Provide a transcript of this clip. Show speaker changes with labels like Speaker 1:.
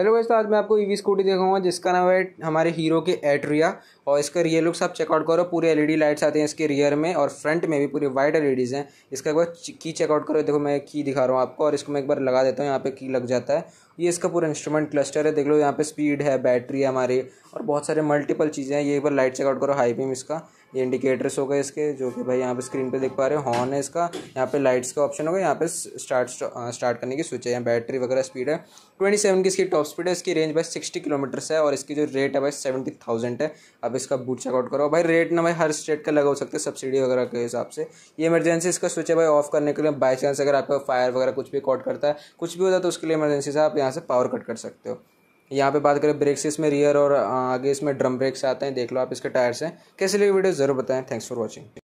Speaker 1: hello guys तो आज मैं आपको ईवी स्कूटी दिखाऊंगा जिसका नाम है हमारे हीरो के एट्रिया और इसका रियर लुक्स आप चेकआउट करो पूरे एलईडी लाइट्स आते हैं इसके रियर में और फ्रंट में भी पूरे वाइट एलईडीज़ हैं इसका एक बार की चेकआउट करो देखो मैं की दिखा रहा हूँ आपको और इसको मैं एक बार लगा देता हूँ यहाँ पे की लग जाता है ये इसका पूरा इंस्ट्रूमेंट क्लस्टर है देख लो यहाँ पे स्पीड है बैटरी है हमारी और बहुत सारे मल्टीपल चीज़ें हैं ये एक बार लाइट चेकआउट करो हाई बीम इसका ये इंडिकेटर्स हो गए इसके जो कि भाई यहाँ पे स्क्रीन पे देख पा रहे हो हॉर्न है इसका यहाँ पे लाइट्स का ऑप्शन होगा यहाँ पे स्टार्ट स्टार्ट करने की स्विच है यहाँ बैटरी वगैरह स्पीड है ट्वेंटी सेवन की इसकी टॉप स्पीड है इसकी रेंज भाई सिक्सटी किलोमीटर्स है और इसकी जो रेट है भाई सेवेंटी थाउजेंड है अब इसका बूट चेकआउट करो भाई रेट ना भाई हर स्टेट का लगा हो सकता है सब्सिडी वगैरह के हिसाब से ये इमरजेंसी इसका स्विच है भाई ऑफ करने के लिए बाई चांस अगर आपका फायर वगैरह कुछ भी कॉट करता है कुछ भी होता है तो उसके लिए इमरजेंसी से आप यहाँ से पावर कट कर सकते हो यहाँ पे बात करें ब्रेक्स इसमें रियर और आगे इसमें ड्रम ब्रेक्स आते हैं देख लो आप इसके टायर से कैसे लगे वीडियो जरूर बताएं थैंक्स फॉर वॉचिंग